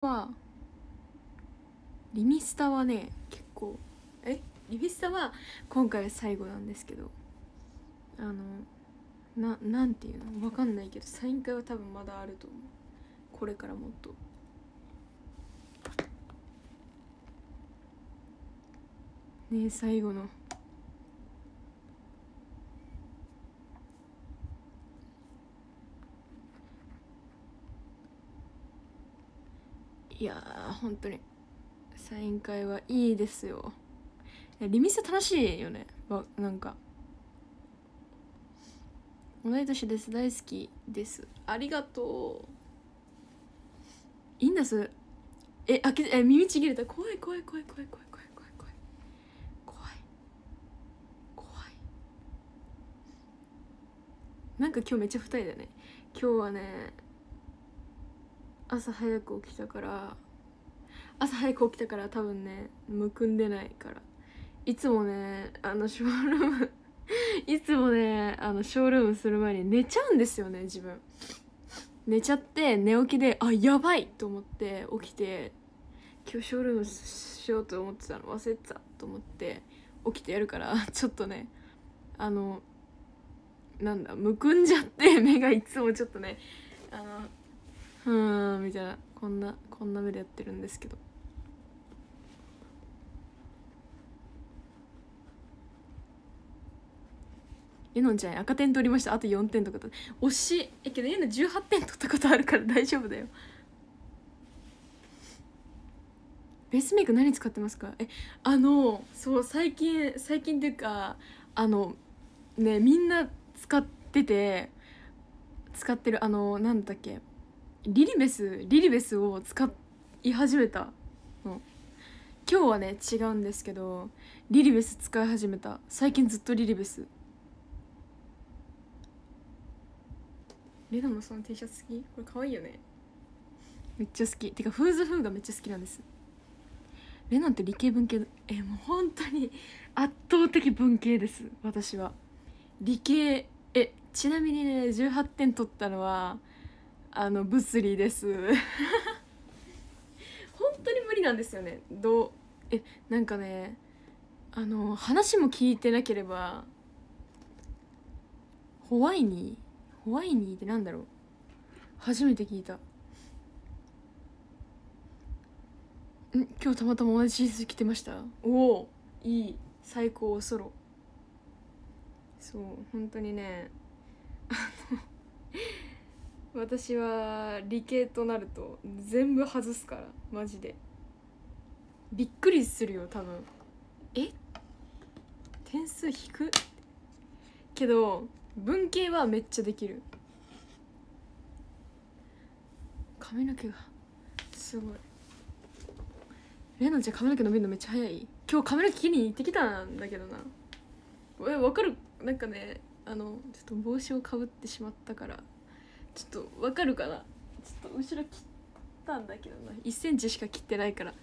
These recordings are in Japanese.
はリミスタはね結構えリミスタは今回最後なんですけどあのななんていうのわかんないけどサイン会は多分まだあると思うこれからもっと。ね最後のいやー本当にサイン会はいいですよリミス楽しいよねなんか同い年です大好きですありがとういいんですえあけえ耳ちぎれた怖い怖い怖い怖い怖い怖い怖い怖い怖い怖いなんか今日めっちゃ二人だよね今日はね朝早く起きたから朝早く起きたから多分ねむくんでないからいつもねあのショールーム いつもねあのショールームする前に寝ちゃうんですよね自分寝ちゃって寝起きであやばいと思って起きて今日ショールームしようと思ってたの忘れてたと思って起きてやるから ちょっとねあのなんだむくんじゃって目がいつもちょっとねあのうんみたいなこんなこんな目でやってるんですけどえのんちゃん赤点取りましたあと4点とか惜しいえけどえの18点取ったことあるから大丈夫だよベースメイク何使ってますかえあのそう最近最近っていうかあのねみんな使ってて使ってるあのなんだっけリリベスリリベスを使い始めたの今日はね違うんですけどリリベス使い始めた最近ずっとリリベスレナもその T シャツ好きこれ可愛いよねめっちゃ好きてかフーズフーがめっちゃ好きなんですレナって理系文系えもう本当に圧倒的文系です私は理系えちなみにね18点取ったのはあの物理です本当に無理なんですよねどうえなんかねあの話も聞いてなければホワイニーホワイニーってなんだろう初めて聞いたん今日たまたま同じシシズン着てましたおおいい最高ソロそう本当にね私は理系となると全部外すからマジでびっくりするよ多分え点数低くけど文系はめっちゃできる髪の毛がすごいレノちゃん髪の毛伸びるのめっちゃ早い今日髪の毛切りに行ってきたんだけどなえわかるなんかねあのちょっと帽子をかぶってしまったからちょっとわかるかなちょっと後ろ切ったんだけどな1センチしか切ってないから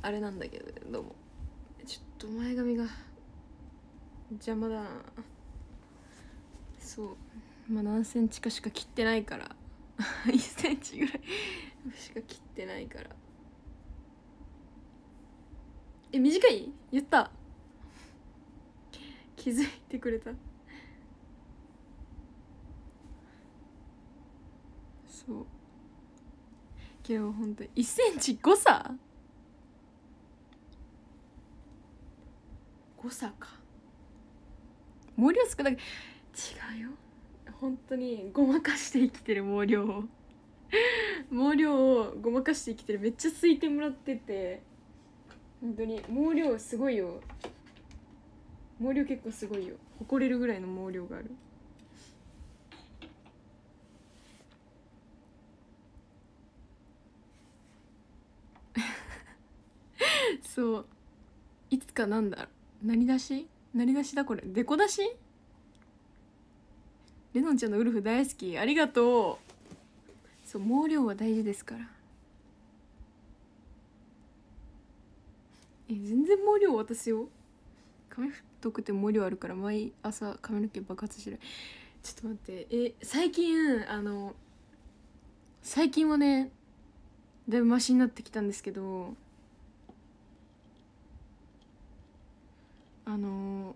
あれなんだけどどうもちょっと前髪が邪魔だなそうまあ何センチかしか切ってないから1 センチぐらい しか切ってないからえ短い言った気づいてくれたそうけどほんと1センチ誤差誤差か毛量少なく違うよ本当にごまかして生きてる毛量を 毛量をごまかして生きてるめっちゃすいてもらってて本当に毛量すごいよ毛量結構すごいよ誇れるぐらいの毛量があるそういつかなんだ何出し何出しだこれデコ出しレノンちゃんのウルフ大好きありがとうそう毛量は大事ですからえ全然毛量私よ髪太くて毛量あるから毎朝髪の毛爆発してるちょっと待ってえ最近あの最近はねだいぶマシになってきたんですけどあの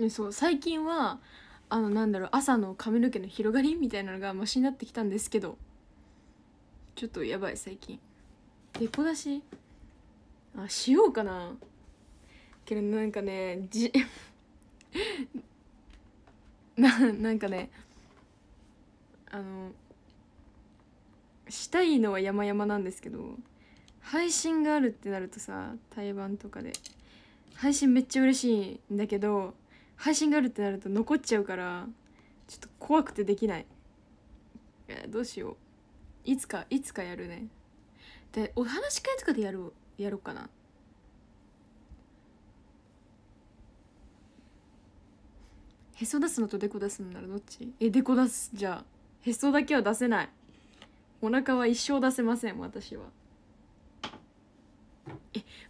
ー、んそう最近はあのなんだろう朝の髪の毛の広がりみたいなのがマシになってきたんですけどちょっとやばい最近でこ出しあしようかなけどなんかねじ ななんかねあのしたいのは山々なんですけど配信があるってなるとさ対バンとかで配信めっちゃ嬉しいんだけど配信があるってなると残っちゃうからちょっと怖くてできないえどうしよういつかいつかやるねでお話し会とかでやろうやろうかなへそ出すのとデコ出すのならどっちえデコ出すじゃあへそだけは出せないお腹は一生出せません私は。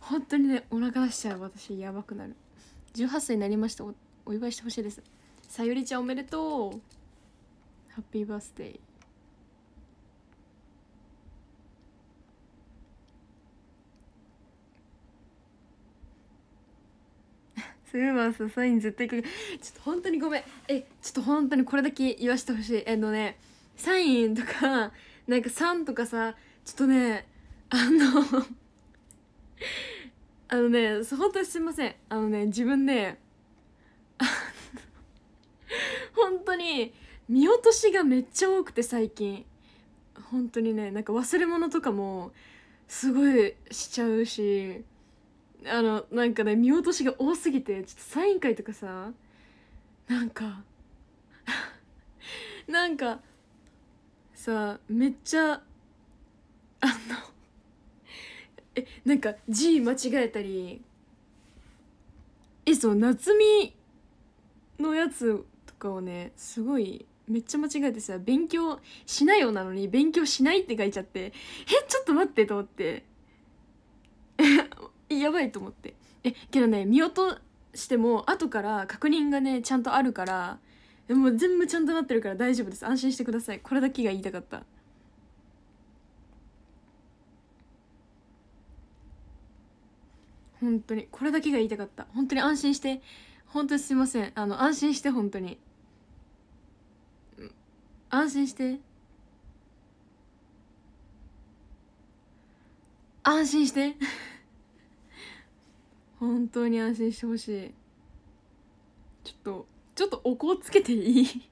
本当にねお腹出しちゃう私やばくなる18歳になりましたお祝いしてほしいですさゆりちゃんおめでとうハッピーバースデー すーまンスサイン絶対ちょっと本当にごめんえちょっと本当にこれだけ言わしてほしいえのねサインとかなんか3とかさちょっとねあのあのね本当にすいませんあのね自分ね本当に見落としがめっちゃ多くて最近本当にねなんか忘れ物とかもすごいしちゃうしあのなんかね見落としが多すぎてちょっとサイン会とかさなんかなんかさめっちゃあのえなんか字間違えたりえそう夏美のやつとかをねすごいめっちゃ間違えてさ勉強しないよなのに勉強しないって書いちゃってえちょっと待ってと思って えやばいと思ってえけどね見落としても後から確認がねちゃんとあるからもう全部ちゃんとなってるから大丈夫です安心してくださいこれだけが言いたかった本当にこれだけが言いたかった本当に安心して本当にすいませんあの安心して本当に安心して安心して 本当に安心してほしいちょっとちょっとお香つけていい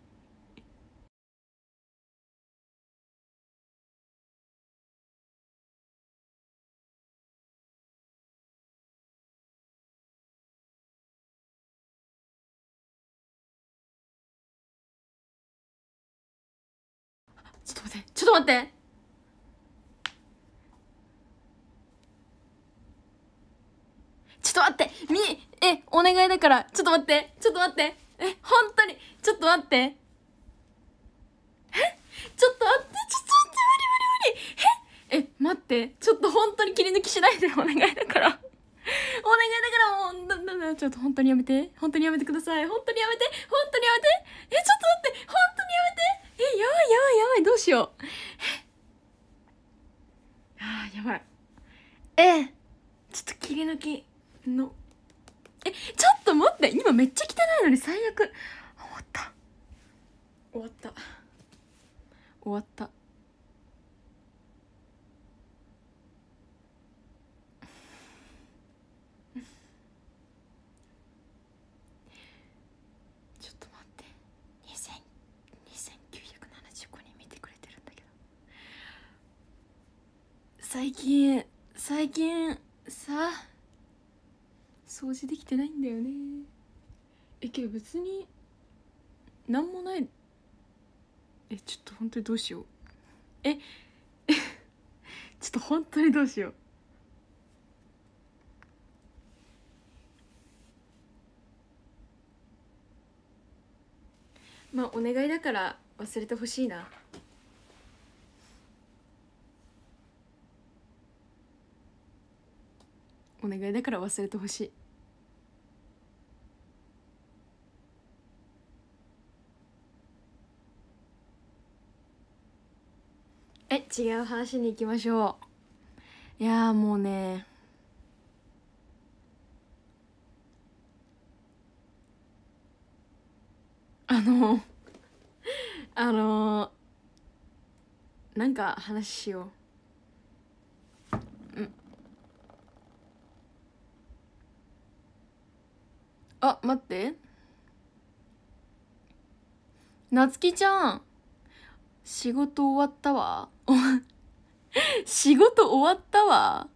と待ってちょっと待ってみえお願いだからちょっと待ってちょっと待ってえ本当にちょっと待ってえちょっと待ってちょっと待って無理無理無理ええ待ってちょっと本当に切り抜きしないでお願いだからお願いだからもうだだだちょっと本当にやめて本当にやめてください本当にやめて本当にやめてえちょっと待って本当にやめてえやばいやばいやばいどうしようええちょっと切り抜きのえちょっと待って今めっちゃ汚いのに最悪終わった終わった終わった最近最近さ掃除できてないんだよねえけど別に何もないえちょっと本当にどうしようえ ちょっと本当にどうしようまあお願いだから忘れてほしいなお願いだから忘れてほしいえ違う話に行きましょういやもうねあのあのなんか話しようあ待ってなつきちゃん仕事終わったわ 仕事終わったわ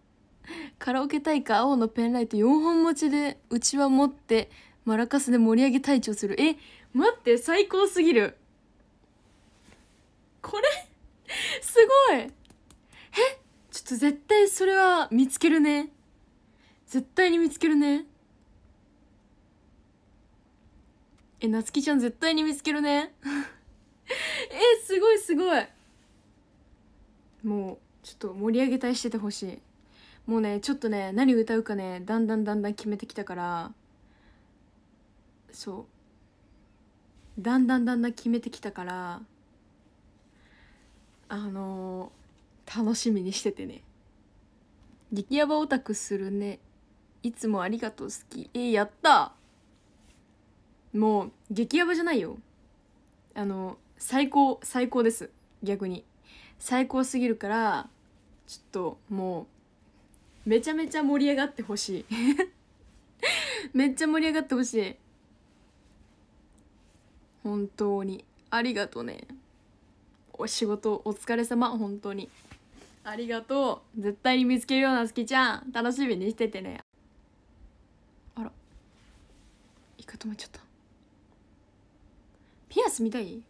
カラオケ大会青のペンライト4本持ちでうちは持ってマラカスで盛り上げ隊長するえ待って最高すぎるこれすごいえちょっと絶対それは見つけるね絶対に見つけるねえなつきちゃん絶対に見つけるね えすごいすごいもうちょっと盛り上げたいしててほしいもうねちょっとね何歌うかねだんだんだんだん決めてきたからそうだんだんだんだん決めてきたからあのー、楽しみにしててね激ヤバオタクするねいつもありがとう好きえー、やったもう激ヤバじゃないよあの最高最高です逆に最高すぎるからちょっともうめちゃめちゃ盛り上がってほしい めっちゃ盛り上がってほしい本当にありがとうねお仕事お疲れ様本当にありがとう絶対に見つけるような好きちゃん楽しみにしててねあらいか止思っちゃったピアスみたい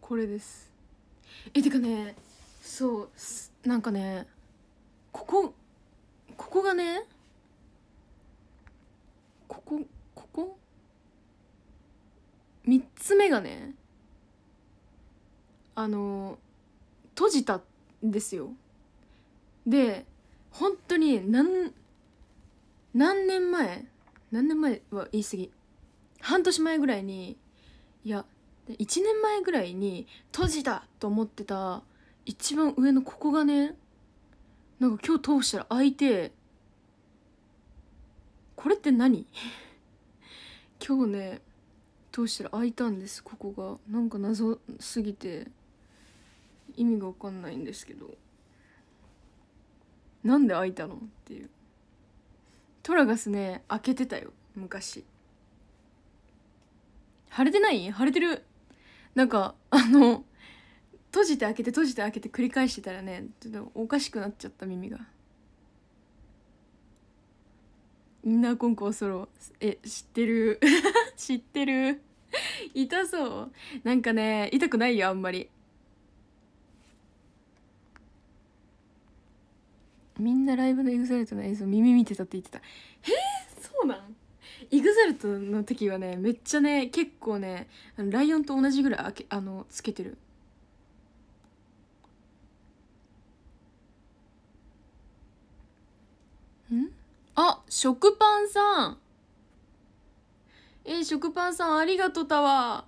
これですえてかねそうなんかねここここがねここここ3つ目がねあの閉じたんですよで本当に何何年前何年前は言い過ぎ半年前ぐらいにいや1年前ぐらいに閉じたと思ってた一番上のここがねなんか今日通したら開いてこれって何 今日ね通したら開いたんですここがなんか謎すぎて意味が分かんないんですけどなんで開いたのっていうトラガスね開けてたよ昔腫れてない腫れてるなんかあの閉じて開けて閉じて開けて繰り返してたらねちょっとおかしくなっちゃった耳がインナーコンコンソロえ知ってる 知ってる痛そうなんかね痛くないよあんまりみんなライブのエグザイルトの映像耳見てたって言ってたへえ e x ザ l t の時はねめっちゃね結構ねライオンと同じぐらいあけあのつけてるんあ食パンさんえ食パンさんありがとうたわ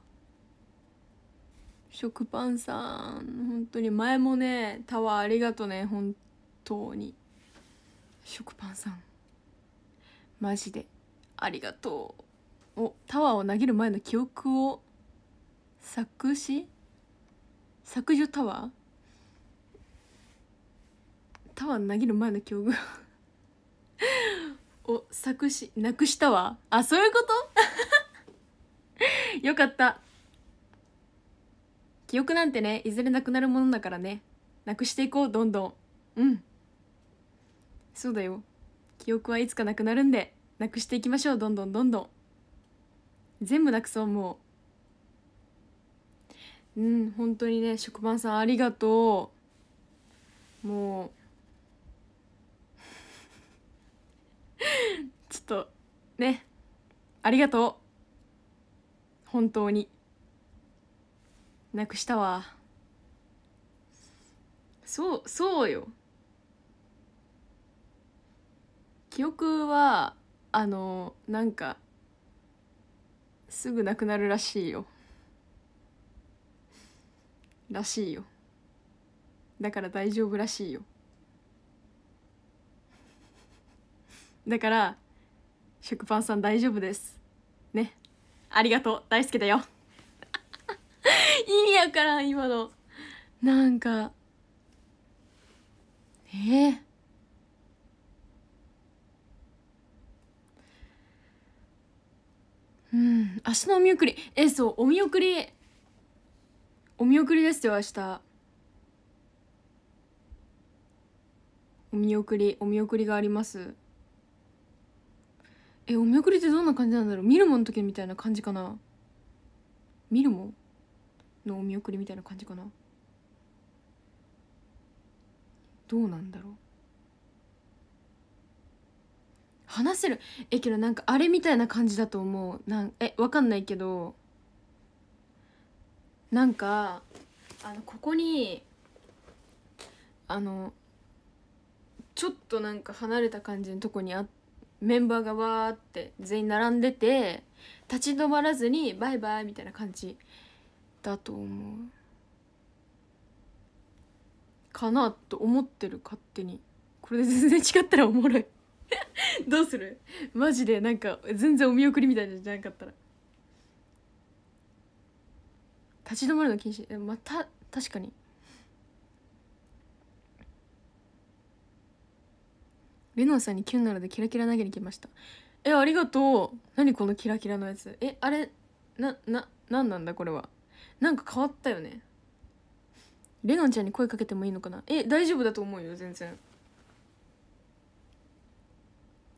食パンさん本当に前もねタワーありがとね本当に食パンさんマジでありがとうおタワーを投げる前の記憶を作詞削除タワータワー投げる前の記憶を 作詞なくしたわあそういうこと よかった記憶なんてねいずれなくなるものだからねなくしていこうどんどんうんそうだよ記憶はいつかなくなるんでなくしていきましょうどんどんどんどん全部なくそうもううん本当にね食パンさんありがとうもう ちょっとねありがとう本当になくしたわそうそうよ記憶はあのなんかすぐなくなるらしいよらしいよだから大丈夫らしいよだから食パンさん大丈夫ですねありがとう大好きだよ 意味やからん今のなんかええーうん明日のお見送りえそうお見送りお見送りですよ明日お見送りお見送りがありますえお見送りってどんな感じなんだろう見るもの時みたいな感じかな見るものお見送りみたいな感じかなどうなんだろう話せるえけどなんかあれみたいな感じだと思うなんえわかんないけどなんかあのここにあのちょっとなんか離れた感じのとこにあメンバーがわーって全員並んでて立ち止まらずにバイバイみたいな感じだと思うかなと思ってる勝手にこれで全然違ったらおもろい どうするマジでなんか全然お見送りみたいじゃなかったら立ち止まるの禁止また確かにレノンさんにキュンなのでキラキラ投げに来ましたえありがとう何このキラキラのやつえあれなな何なんだこれはなんか変わったよねレノンちゃんに声かけてもいいのかなえ大丈夫だと思うよ全然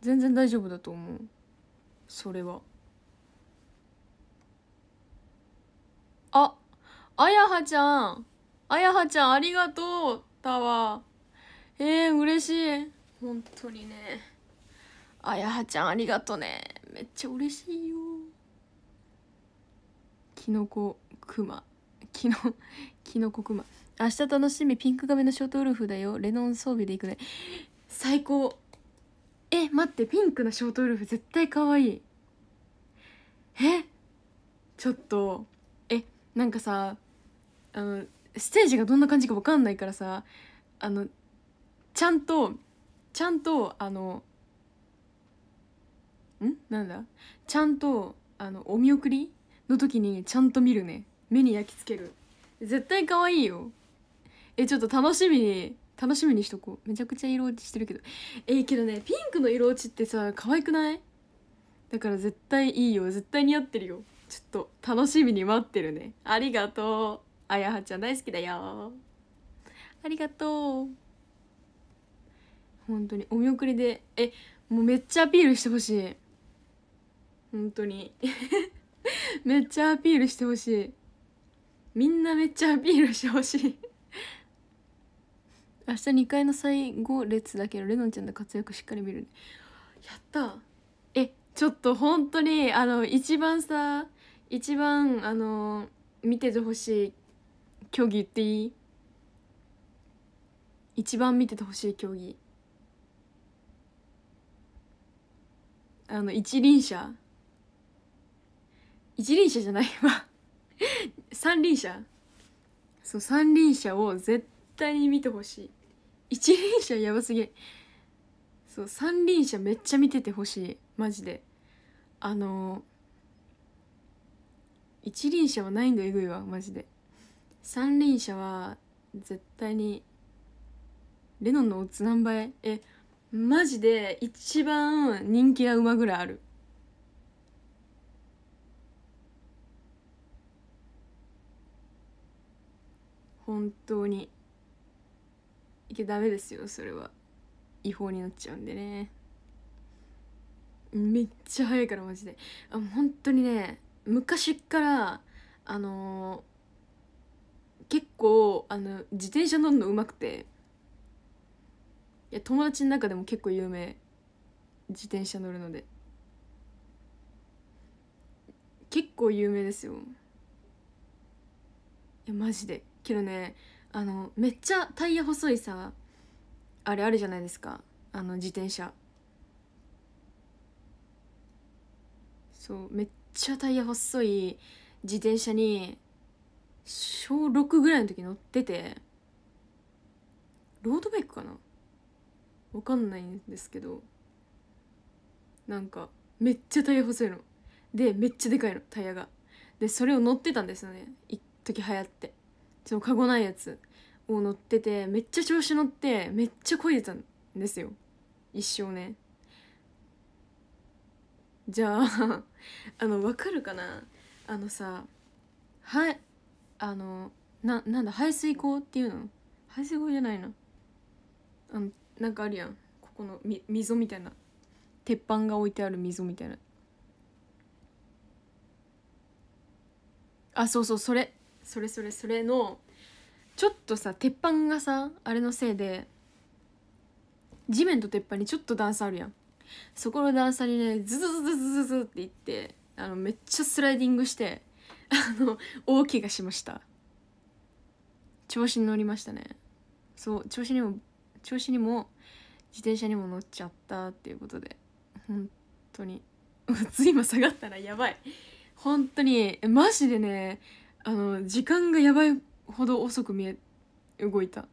全然大丈夫だと思うそれはああやはちゃんあやはちゃんありがとうタワーえー、嬉しい本当にねあやはちゃんありがとねめっちゃ嬉しいよきのこくまきのきのこくま明日楽しみピンク髪のショートウルフだよレノン装備で行くね最高え待ってピンクのショートウルフ絶対可愛いえちょっとえなんかさあのステージがどんな感じか分かんないからさあのちゃんとちゃんとあのんなんだちゃんとあのお見送りの時にちゃんと見るね目に焼き付ける絶対可愛いよえちょっと楽しみに楽しみにしとこうめちゃくちゃ色落ちしてるけどえー、けどねピンクの色落ちってさ可愛くないだから絶対いいよ絶対似合ってるよちょっと楽しみに待ってるねありがとうあやはちゃん大好きだよありがとう本当にお見送りでえもうめっちゃアピールしてほしい本当に めっちゃアピールしてほしいみんなめっちゃアピールしてほしい明日2階の最後列だけどレノンちゃんの活躍しっかり見る、ね、やったえちょっと本当にあの一番さ一番あの見ててほしい競技言っていい一番見ててほしい競技あの一輪車一輪車じゃないわ 三輪車そう三輪車を絶対対に見てほしい一輪車やばすぎそう三輪車めっちゃ見ててほしいマジであのー、一輪車はないんだえぐいわマジで三輪車は絶対にレノンのオッズ何倍えマジで一番人気な馬ぐらいある本当にけダメですよそれは違法になっちゃうんでねめっちゃ早いからマジであ本当にね昔からあのー、結構あの自転車乗るのうまくていや友達の中でも結構有名自転車乗るので結構有名ですよいやマジでけどねあのめっちゃタイヤ細いさあれあるじゃないですかあの自転車そうめっちゃタイヤ細い自転車に小6ぐらいの時乗っててロードバイクかなわかんないんですけどなんかめっちゃタイヤ細いのでめっちゃでかいのタイヤがでそれを乗ってたんですよね一時流行ってそのカゴないやつを乗っててめっちゃ調子乗ってめっちゃこいでたんですよ一生ねじゃあ あの分かるかなあのさはいあのななんだ排水口っていうの排水口じゃないなあのなんかあるやんここのみ溝みたいな鉄板が置いてある溝みたいなあそうそうそれそれそれそれのちょっとさ鉄板がさあれのせいで地面と鉄板にちょっと段差あるやんそこの段差にねズズズズズズズっていってあのめっちゃスライディングしてあの大怪がしました調子に乗りましたねそう調子にも調子にも自転車にも乗っちゃったっていうことで本当に今 下がったらやばい本当にマジでねあの時間がやばいほど遅く見え動いた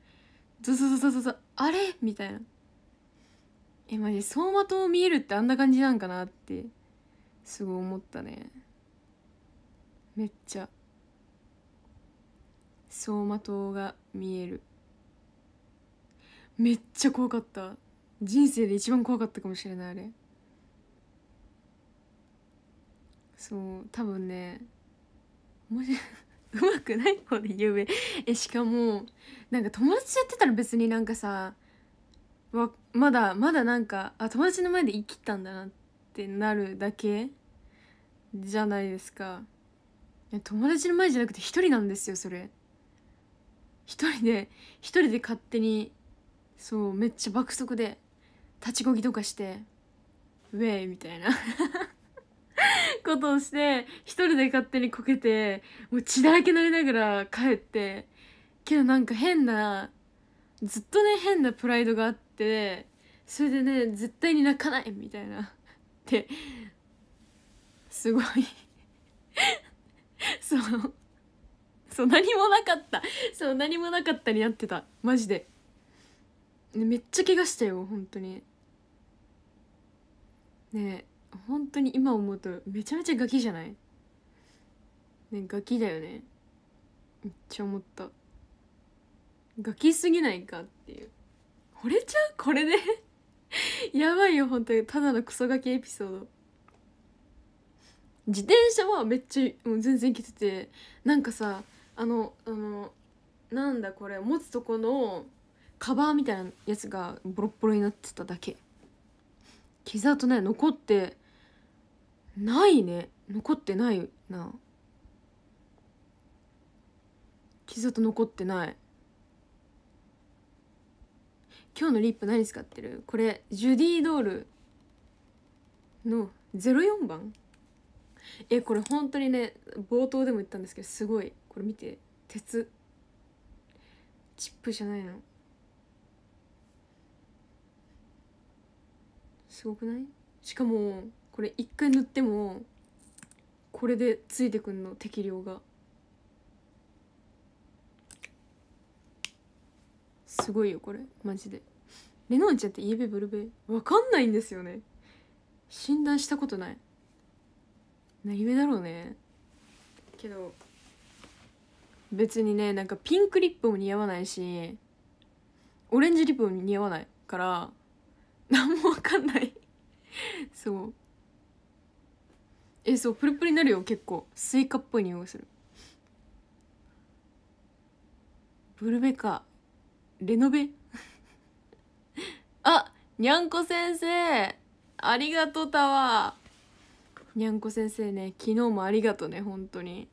ズズズズズズあれみたいなえマジ走馬灯見えるってあんな感じなんかなってすごい思ったねめっちゃ走馬灯が見えるめっちゃ怖かった人生で一番怖かったかもしれないあれそう多分ね面白い上手くない方で有名えしかもなんか友達やってたら別になんかさわまだまだなんかあ友達の前で言い切ったんだなってなるだけじゃないですか友達の前じゃなくて一人なんですよそれ一人で一人で勝手にそうめっちゃ爆速で立ちこぎとかしてウェイみたいなことをして一人で勝手にこけてもう血だらけになりながら帰ってけどなんか変なずっとね変なプライドがあってそれでね絶対に泣かないみたいなってすごいそうそう何もなかったそう何もなかったになってたマジで、ね、めっちゃ怪我したよ本当にねえ本当に今思うとめちゃめちゃガキじゃないねガキだよねめっちゃ思ったガキすぎないかっていう惚れちゃうこれで やばいよ本当にただのクソガキエピソード自転車はめっちゃもう全然来ててなんかさあのあのなんだこれ持つとこのカバーみたいなやつがボロッボロになってただけ傷跡ね残ってないね残ってないな傷と残ってない今日のリップ何使ってるこれジュディ・ドールの04番えこれ本当にね冒頭でも言ったんですけどすごいこれ見て鉄チップじゃないのすごくないしかもこれ一回塗ってもこれでついてくんの適量がすごいよこれマジでレノンちゃんってイエベブルベわかんないんですよね診断したことない何故だろうねけど別にねなんかピンクリップも似合わないしオレンジリップも似合わないから何もわかんないそうえそうプルプルになるよ結構スイカっぽい匂いするブルベかレノベ あにゃんこ先生ありがとうたわにゃんこ先生ね昨日もありがとね本当に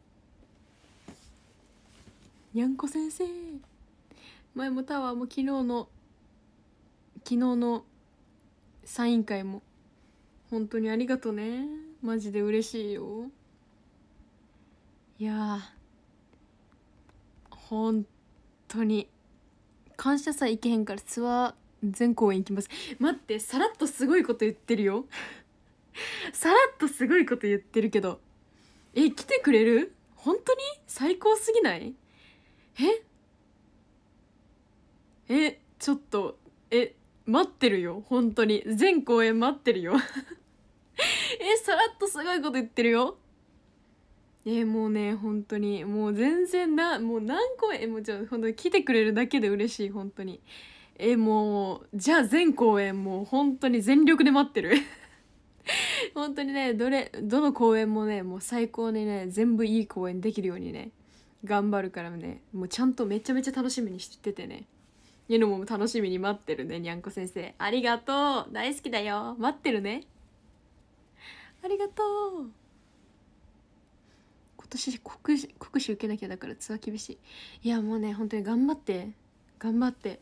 にゃんこ先生前もタワーも昨日の昨日のサイン会も本当にありがとねマジで嬉しいよいや本当に感謝祭行けへんからツアー全公演行きます待ってさらっとすごいこと言ってるよ さらっとすごいこと言ってるけどえ来てくれる本当に最高すぎないええちょっとえ待ってるよ本当に全公演待ってるよ えさらっとすごいこと言ってるよえもうね本当にもう全然なもう何公演もうちょ本当に来てくれるだけで嬉しい本当にえもうじゃあ全公演もう本当に全力で待ってる 本当にねどれどの公演もねもう最高にね全部いい公演できるようにね頑張るからねもうちゃんとめちゃめちゃ楽しみにしててねゆのも楽しみに待ってるねにゃんこ先生ありがとう大好きだよ待ってるねありがとう今年国試国試受けなきゃだからツアー厳しいいやもうね本当に頑張って頑張って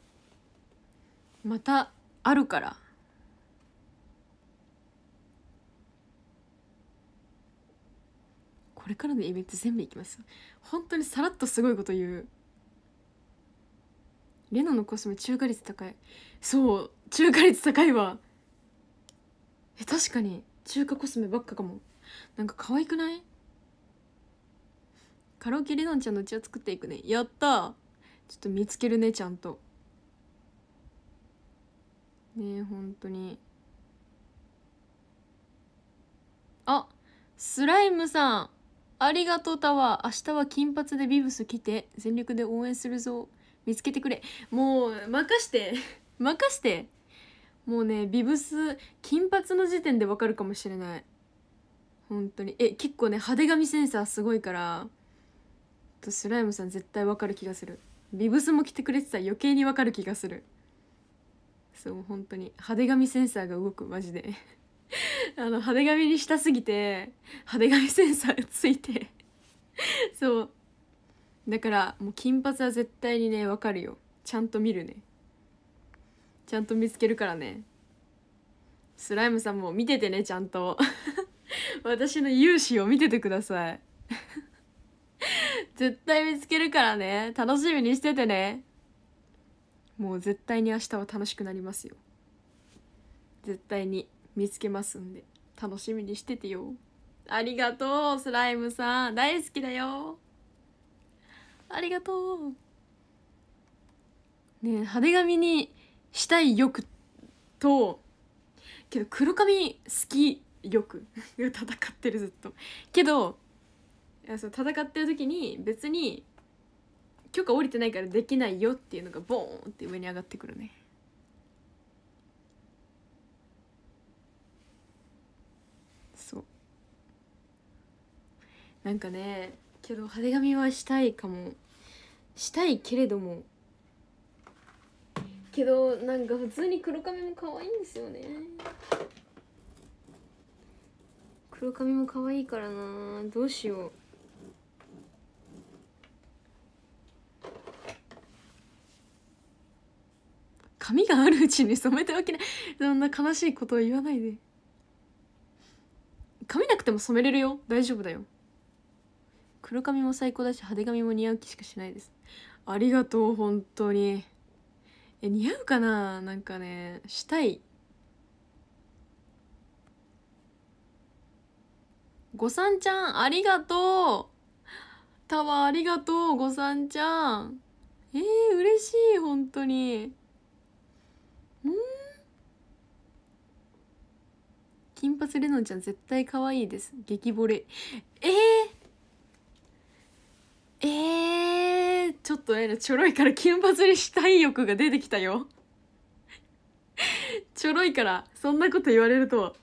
またあるからこれからのイベント全部いきます本当にさらっとすごいこと言うレノのコスメ中華率高いそう中華率高いわえ確かに中華コスメばっかかもなんか可愛くないカラオケレナンちゃんのうちを作っていくねやったちょっと見つけるねちゃんとねえ本当にあスライムさんありがとうタワー明日は金髪でビブス来て全力で応援するぞ見つけてくれもう任して 任してもうねビブス金髪の時点でわかるかもしれない本当にえ結構ね派手髪センサーすごいからとスライムさん絶対わかる気がするビブスも着てくれてたら余計にわかる気がするそう本当に派手髪センサーが動くマジで あの派手髪にしたすぎて派手髪センサーついてそうだからもう金髪は絶対にねわかるよちゃんと見るねちゃんと見つけるからねスライムさんも見ててねちゃんと 私の勇姿を見ててください 絶対見つけるからね楽しみにしててねもう絶対に明日は楽しくなりますよ絶対に見つけますんで楽しみにしててよありがとうスライムさん大好きだよありがとうねえ派手紙にしたい欲とけど黒髪好き欲が戦ってるずっとけどそう戦ってる時に別に許可下りてないからできないよっていうのがボーンって上に上がってくるねそうなんかねけど派手髪はしたいかもしたいけれどもけどなんか普通に黒髪も可愛いんですよね黒髪も可愛いからなどうしよう髪があるうちに染めておきないそんな悲しいことを言わないで髪なくても染めれるよ大丈夫だよ黒髪も最高だし派手髪も似合う気しかしないですありがとう本当にえ似合うかななんかねしたいごさんちゃんありがとうタワーありがとうごさんちゃんえー、嬉しい本当にうん金髪レノンちゃん絶対可愛いです激ぼれえト A のちょろいから金髪にしたい欲が出てきたよちょろいからそんなこと言われると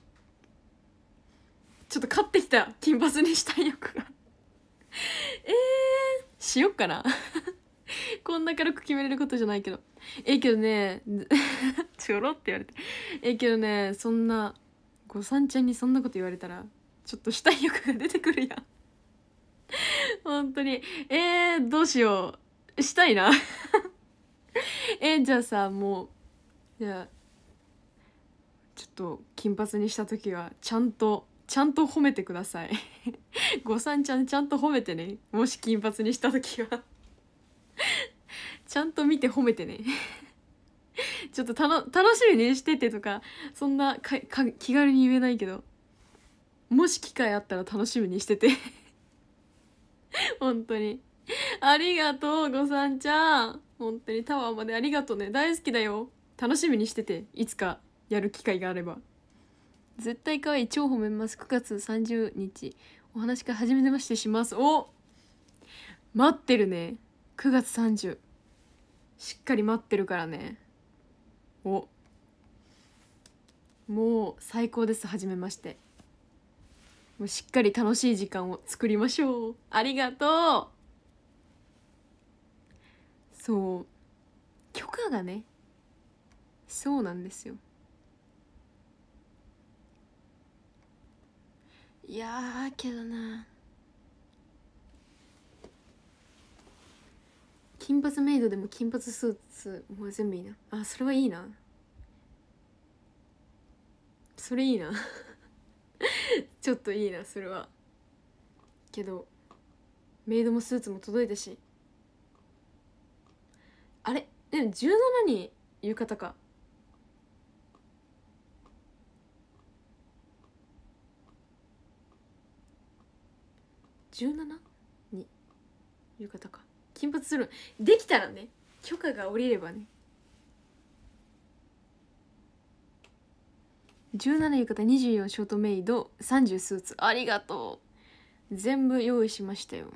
ちょっと勝ってきた金髪にしたい欲がえー、しよっかなこんな軽く決めれることじゃないけどええけどね ちょろって言われてええけどねそんなごさんちゃんにそんなこと言われたらちょっとしたい欲が出てくるやん本当にえー、どうしようしたいな えじゃあさもうじゃあちょっと金髪にした時はちゃんとちゃんと褒めてください ごさんちゃんちゃんと褒めてねもし金髪にした時は ちゃんと見て褒めてねちょっとたの楽しみにしててとかそんなかか気軽に言えないけどもし機会あったら楽しみにしてて本当に ありがとう、ごさんちゃん。本当にタワーまでありがとうね。大好きだよ。楽しみにしてて、いつかやる機会があれば。絶対可愛い、超褒めます。9月30日。お話から始めてましてします。お待ってるね。9月30。しっかり待ってるからね。おもう最高です。はじめまして。もうしっかり楽しい時間を作りましょう。ありがとうそう許可がねそうなんですよいやけどな金髪メイドでも金髪スーツもう全部いいなあそれはいいなそれいいな ちょっといいなそれはけどメイドもスーツも届いたしあれでも17に浴衣か17に浴衣か金髪するできたらね許可が下りればね17浴衣24ショートメイド30スーツありがとう全部用意しましたよ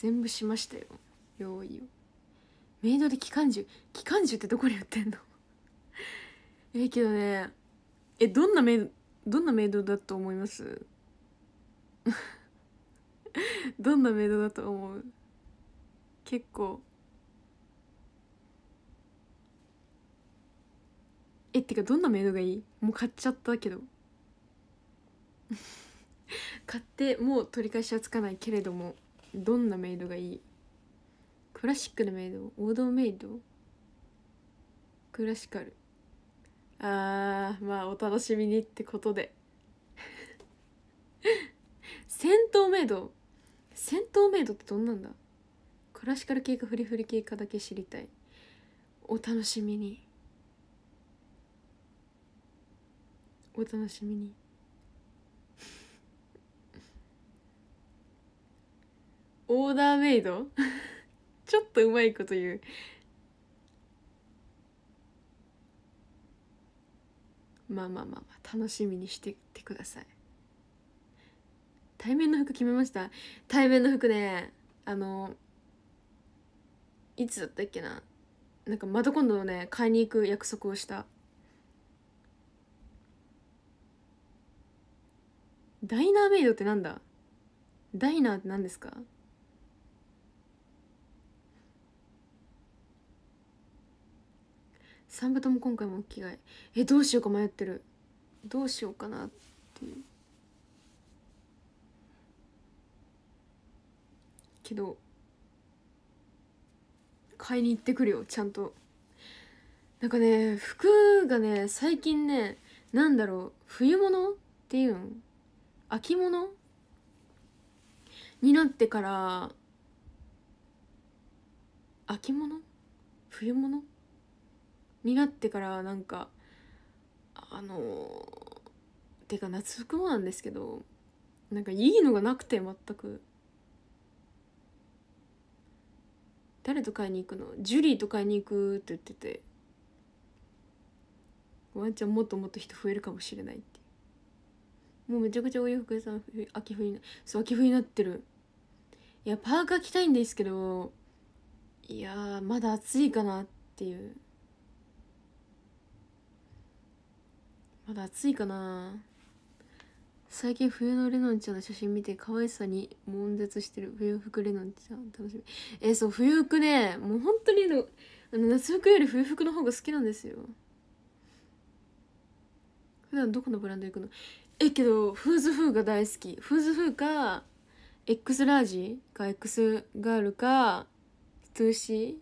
全部しましたよ用意をメイドで機関銃機関銃ってどこに売ってんの ええけどねえどんなメイドどんなメイドだと思います どんなメイドだと思う結構えってかどんなメイドがいいもう買っちゃったけど 買ってもう取り返しはつかないけれどもどんなメイドがいいクラシックなメイド王道メイドクラシカルあーまあお楽しみにってことで戦闘メイド戦闘メイドってどんなんだクラシカル系かフリフリ系かだけ知りたいお楽しみにお楽しみに。オーダーメイド ちょっとうまいこと言うまあまあまあ、まあ、楽しみにしててください対面の服決めました対面の服ねあのいつだったっけななんかまた今度ね買いに行く約束をしたダイナーメイドってなんだダイナーって何ですか三部とも今回も着替ええどうしようか迷ってるどうしようかなっていうけど買いに行ってくるよちゃんとなんかね服がね最近ねなんだろう冬物っていうん秋物になってから秋物冬物になってからなんかあのてか夏服もなんですけどなんかいいのがなくて全く誰と買いに行くのジュリーと買いに行くって言っててワンちゃんもっともっと人増えるかもしれないってもうめちゃくちゃお洋服屋さん秋冬にそう秋冬になってるいやパーカー着たいんですけどいやまだ暑いかなっていうまだ暑いかな最近冬のレノンちゃんの写真見て可愛さに悶絶してる冬服レノンちゃん楽しみえー、そう冬服ねもう本当にのあの夏服より冬服の方が好きなんですよ普段どこのブランド行くのえけどフーズフーが大好きフーズフーか X ラージか X ガールか 2C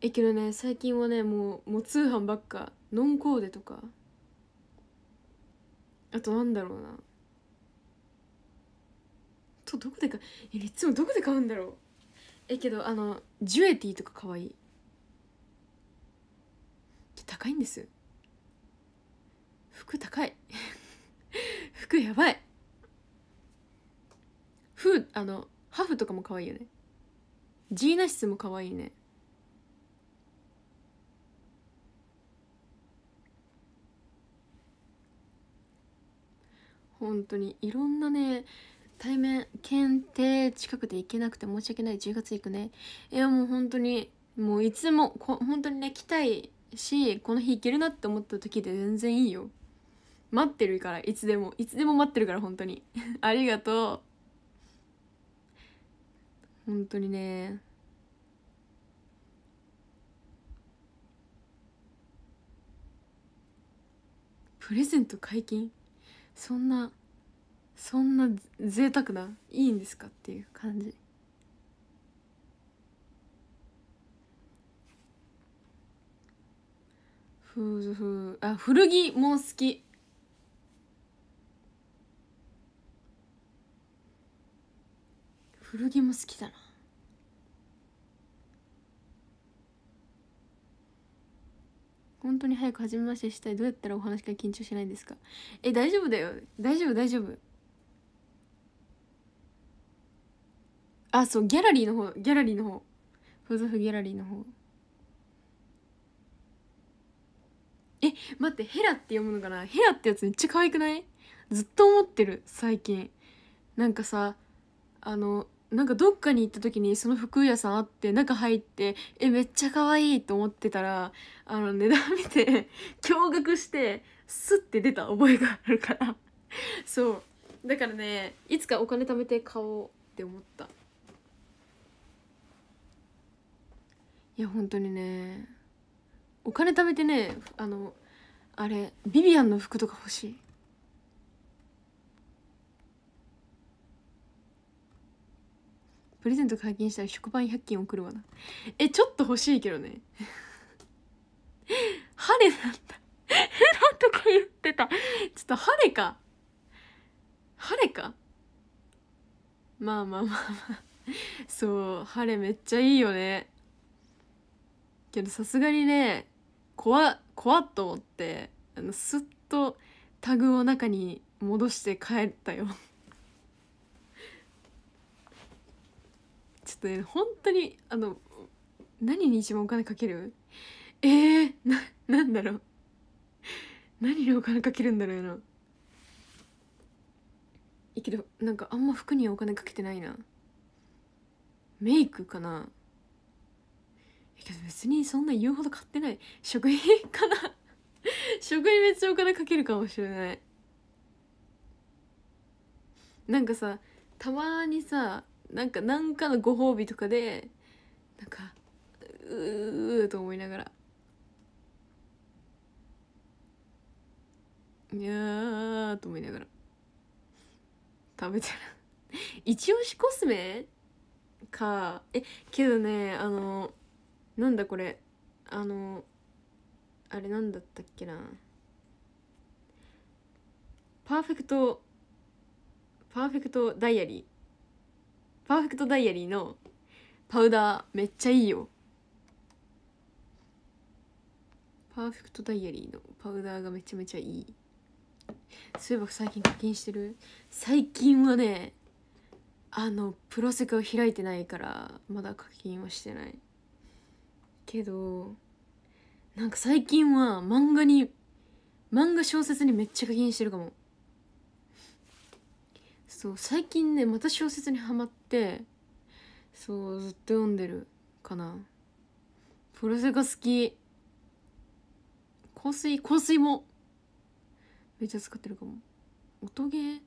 えけどね最近はねもうもう通販ばっかノンコーデとかあとなんだろうなとどこでかえいつもどこで買うんだろうえけどあのジュエティとか可愛い高いんです服高い 服やばいフーあのハーフとかも可愛いよねジーナシスも可愛いね本当にいろんなね対面検定近くで行けなくて申し訳ない10月行くねいやもう本当にもういつもこ本当にね来たいしこの日行けるなって思った時で全然いいよ待ってるからいつでもいつでも待ってるから本当に ありがとう本当にねプレゼント解禁そんなそんな贅沢ないいんですかっていう感じふうふうあ古着も好き古着も好きだな本当に早く初めましてしたいどうやったらお話が緊張しないんですかえ大丈夫だよ大丈夫大丈夫あそうギャラリーの方ギャラリーの方風俗ギャラリーの方え待ってヘラって読むのかなヘラってやつめっちゃ可愛くないずっと思ってる最近なんかさあのなんかどっかに行った時にその服屋さんあって中入ってえめっちゃ可愛いと思ってたらあの値段見て 驚愕してスッて出た覚えがあるから そうだからねいつかお金貯めて買おうって思ったいや本当にねお金貯めてねあのあれビビアンの服とか欲しいプレゼント解禁したら食パン100均送るわなえちょっと欲しいけどね晴れなんたえなんとか言ってたちょっと晴れか晴れかまあまあまあまあそう晴れめっちゃいいよねけどさすがにね怖怖っと思ってあのすっとタグを中に戻して帰ったよょっとね本当にあの何に一番お金かけるえー、な何だろう何にお金かけるんだろうないいけどなんかあんま服にはお金かけてないなメイクかなけど別にそんな言うほど買ってない食品かな食品めっちゃお金かけるかもしれないなんかさたまにさなんか何かのご褒美とかでなんかうーと思いながらいやーと思いながら食べてる 一押しコスメかえけどねあのなんだこれあのあれなんだったっけなパーフェクトパーフェクトダイアリーパーフェクトダイアリーのパウダーめっちゃいいよパーフェクトダイアリーのパウダーがめちゃめちゃいいそういえば最近課金してる最近はねあのプロセカを開いてないからまだ課金はしてないけどなんか最近は漫画に漫画小説にめっちゃ課金してるかもそう最近ねまた小説にはまってそうずっと読んでるかなプロセが好き香水香水もめっちゃ使ってるかも音ゲー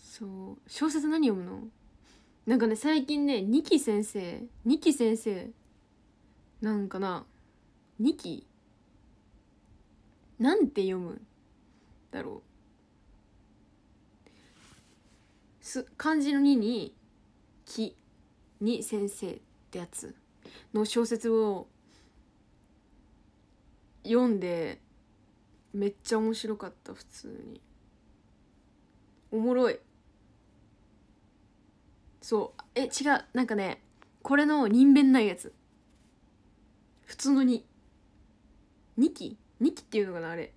そう小説何読むのなんかね最近ね二木先生二木先生なんかな二木なんて読むだろうす漢字の2に「木」に「先生」ってやつの小説を読んでめっちゃ面白かった普通におもろいそうえ違うなんかねこれの人弁ないやつ普通の2 2期2期っていうのかなあれ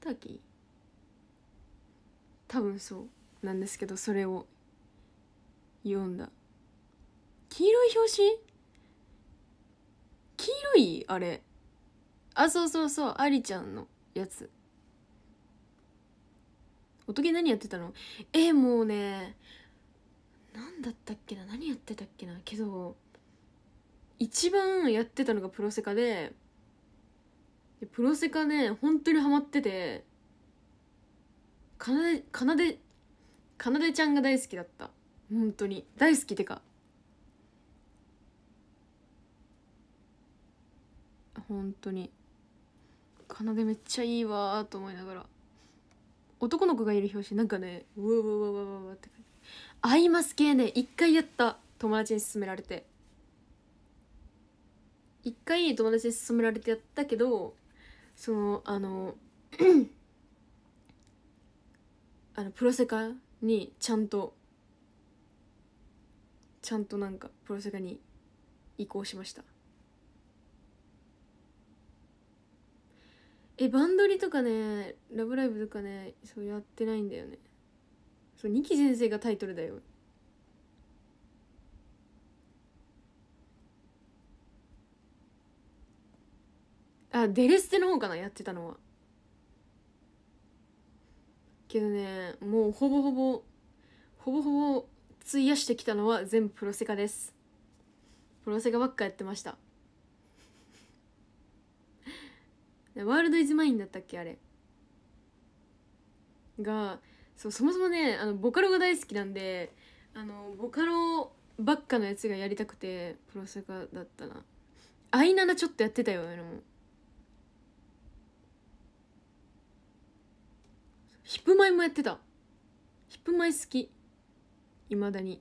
2期多分そうなんですけどそれを読んだ黄色い表紙黄色いあれあそうそうそうありちゃんのやつおとぎ何やってたのえー、もうね何だったっけな何やってたっけなけど一番やってたのがプロセカでプロセカね本当にハマっててかなでかなでかなでちゃんが大好きだった本当に大好きてか本当にかなでめっちゃいいわと思いながら男の子がいる表紙なんかねうわわわわうわってアイマス系ね一回やった友達に勧められて一回友達に勧められてやったけどそのあの あのプロセカにちゃんとちゃんとなんかプロセカに移行しましたえバンドリとかね「ラブライブ!」とかねそうやってないんだよねそう二木先生がタイトルだよあデレステの方かなやってたのはけどねもうほぼほぼほぼほぼ費やしてきたのは全部プロセカですプロセカばっかやってましたワールドイズマインだったっけあれがそうそもそもねあのボカロが大好きなんであのボカロばっかのやつがやりたくてプロセカだったなアイナナちょっとやってたよ俺もヒップマイもやってたヒップマイ好きいまだに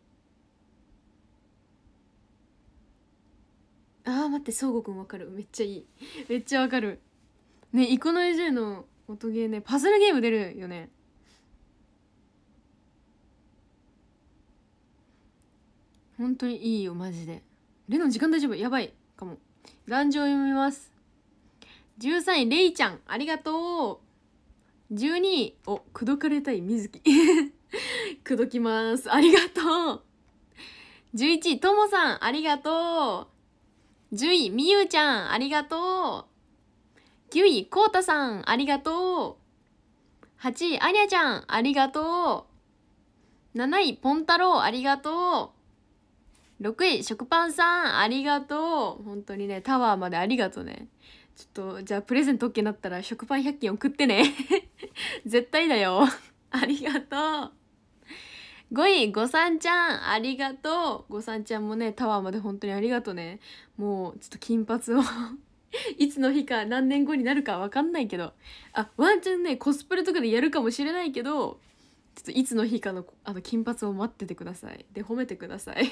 あー待ってそうごくんわかるめっちゃいいめっちゃわかるねイコノエジェの音ゲーねパズルゲーム出るよね本当にいいよマジでレン時間大丈夫やばいかも壇上読みます13位レイちゃんありがとう12位を口説かれたいみずき口説きますありがとう11位ともさんありがとう10位みゆちゃんありがとう9位こうたさんありがとう8位ありゃちゃんありがとう7位ぽんたろうありがとう6位食パンさんありがとう本当にねタワーまでありがとうねちょっとじゃあプレゼント OK になったら食パン100均送ってね 絶対だよ ありがとう5位ごさんちゃんありがとうごさんちゃんもねタワーまで本当にありがとうねもうちょっと金髪を いつの日か何年後になるか分かんないけどあワンちゃんねコスプレとかでやるかもしれないけどちょっといつの日かのあの金髪を待っててくださいで褒めてください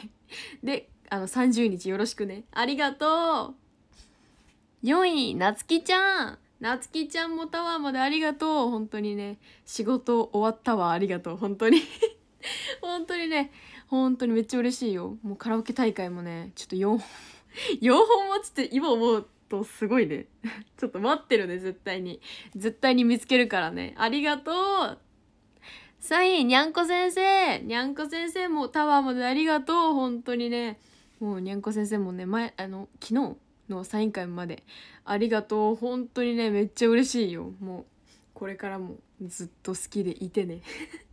であの30日よろしくねありがとう4位、なつきちゃんなつきちゃんもタワーまでありがとう本当にね、仕事終わったわ、ありがとう本当に 本当にね、本当にめっちゃ嬉しいよ。もうカラオケ大会もね、ちょっと4本4 本落ちて今思うとすごいね。ちょっと待ってるね、絶対に。絶対に見つけるからね。ありがとう3位、にゃんこ先生にゃんこ先生もタワーまでありがとう本当にね。もうにゃんこ先生もね、前、あの、昨日のサイン会までありがとう本当にねめっちゃ嬉しいよもうこれからもずっと好きでいてね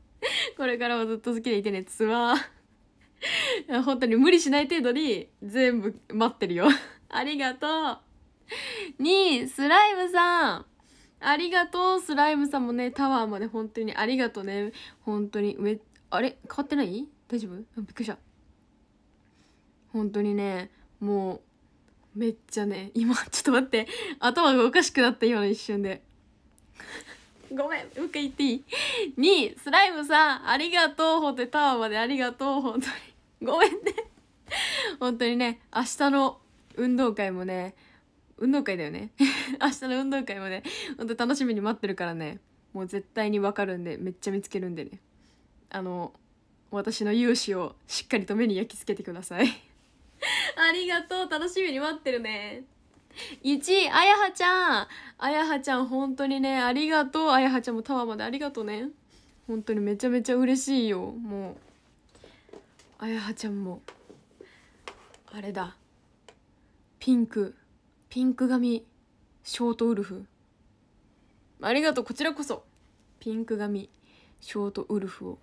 これからもずっと好きでいてねツアー 本当に無理しない程度に全部待ってるよ ありがとうにスライムさんありがとうスライムさんもねタワーまで本当にありがとうね本当にめあれ変わってない大丈夫びっくりした本当にねもうめっちゃね今ちょっと待って頭がおかしくなった今の一瞬でごめんもう一回言っていい ?2 スライムさんありがとうほんにタワーまでありがとう本当にごめんね本当にね明日の運動会もね運動会だよね 明日の運動会もね本当楽しみに待ってるからねもう絶対にわかるんでめっちゃ見つけるんでねあの私の勇姿をしっかりと目に焼き付けてください ありがとう楽しみに待ってるね1位、あやはちゃんあやはちゃん本当にねありがとうあやはちゃんもタワーまでありがとうね本当にめちゃめちゃ嬉しいよもうあやはちゃんもあれだピンクピンク髪ショートウルフありがとうこちらこそピンク髪ショートウルフを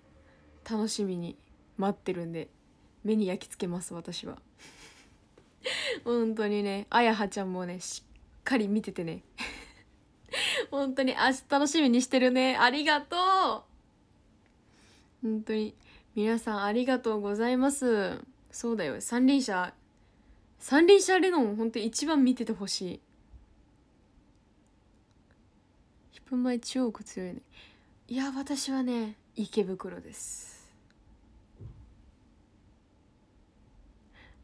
楽しみに待ってるんで目に焼き付けます私は 本当にねあやはちゃんもねしっかり見ててね 本当に明日楽しみにしてるねありがとう本当に皆さんありがとうございますそうだよ三輪車三輪車レノン本当一番見ててほしい1分前マ中国強いねいや私はね池袋です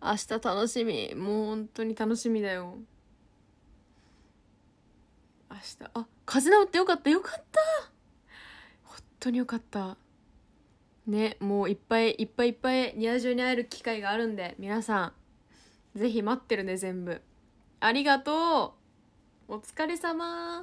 明日楽しみもう本当に楽しみだよ明日あ風邪治ってよかったよかった本当によかったねもういっぱいいっぱいいっぱいニア中に会える機会があるんで皆さん是非待ってるね全部ありがとうお疲れ様